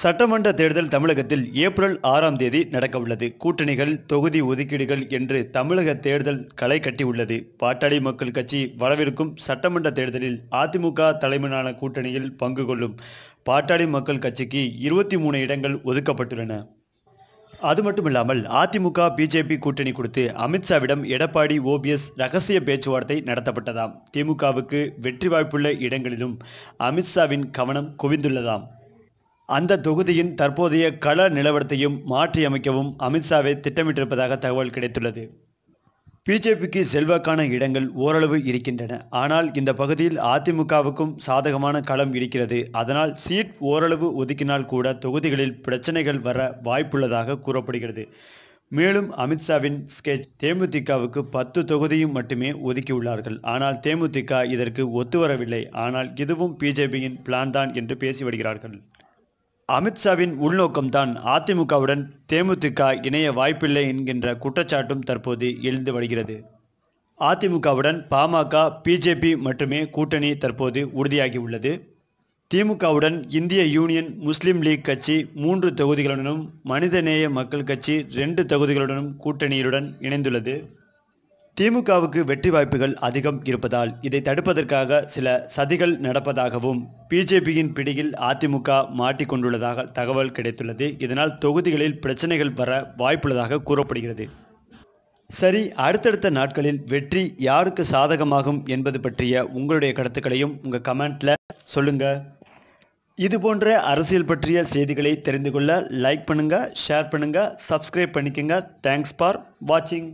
சட்டமன்ற தேர்தல் தமிழகத்தில் ஏப்ரல் ஆறாம் தேதி நடக்கவுள்ளது கூட்டணிகள் தொகுதி ஒதுக்கீடுகள் என்று தமிழக தேர்தல் களை கட்டியுள்ளது பாட்டாளி மக்கள் கட்சி வரவிருக்கும் சட்டமன்ற தேர்தலில் அதிமுக தலைமையிலான கூட்டணியில் பங்கு கொள்ளும் பாட்டாளி மக்கள் கட்சிக்கு இருபத்தி மூணு இடங்கள் ஒதுக்கப்பட்டுள்ளன அது மட்டுமில்லாமல் அதிமுக பிஜேபி கூட்டணி கொடுத்து அமித்ஷாவிடம் எடப்பாடி ஓபிஎஸ் ரகசிய பேச்சுவார்த்தை நடத்தப்பட்டதாம் திமுகவுக்கு வெற்றி வாய்ப்புள்ள இடங்களிலும் அமித்ஷாவின் கவனம் குவிந்துள்ளதாம் அந்த தொகுதியின் தற்போதைய கள நிலவரத்தையும் மாற்றியமைக்கவும் அமித்ஷாவை திட்டமிட்டிருப்பதாக தகவல் கிடைத்துள்ளது பிஜேபிக்கு செல்வாக்கான இடங்கள் ஓரளவு இருக்கின்றன ஆனால் இந்த பகுதியில் அதிமுகவுக்கும் சாதகமான களம் இருக்கிறது அதனால் சீட் ஓரளவு ஒதுக்கினால் கூட தொகுதிகளில் பிரச்சனைகள் வர வாய்ப்புள்ளதாக கூறப்படுகிறது மேலும் அமித்ஷாவின் ஸ்கெச் தேமுதிகவுக்கு பத்து தொகுதியும் மட்டுமே ஒதுக்கியுள்ளார்கள் ஆனால் தேமுதிக இதற்கு ஒத்துவரவில்லை ஆனால் இதுவும் பிஜேபியின் பிளான் தான் என்று பேசி வருகிறார்கள் அமித்ஷாவின் உள்நோக்கம்தான் அதிமுகவுடன் தேமுதிக இணைய வாய்ப்பில்லை என்கின்ற குற்றச்சாட்டும் தற்போது எழுந்து வருகிறது அதிமுகவுடன் பாமக பிஜேபி மட்டுமே கூட்டணி தற்போது உறுதியாகி உள்ளது திமுகவுடன் இந்திய யூனியன் முஸ்லீம் லீக் கட்சி மூன்று தொகுதிகளுடனும் மனிதநேய மக்கள் கட்சி ரெண்டு தொகுதிகளுடனும் கூட்டணியுடன் இணைந்துள்ளது திமுகவுக்கு வெற்றி வாய்ப்புகள் அதிகம் இருப்பதால் இதை தடுப்பதற்காக சில சதிகள் நடப்பதாகவும் பிஜேபியின் பிடியில் அதிமுக மாட்டிக்கொண்டுள்ளதாக தகவல் கிடைத்துள்ளது இதனால் தொகுதிகளில் பிரச்சனைகள் வர வாய்ப்புள்ளதாக கூறப்படுகிறது சரி அடுத்தடுத்த நாட்களில் வெற்றி யாருக்கு சாதகமாகும் என்பது பற்றிய உங்களுடைய கருத்துக்களையும் உங்கள் கமெண்ட்டில் சொல்லுங்கள் இது போன்ற அரசியல் பற்றிய செய்திகளை தெரிந்து கொள்ள லைக் பண்ணுங்கள் ஷேர் பண்ணுங்கள் சப்ஸ்கிரைப் பண்ணிக்கோங்க தேங்க்ஸ் ஃபார் வாட்சிங்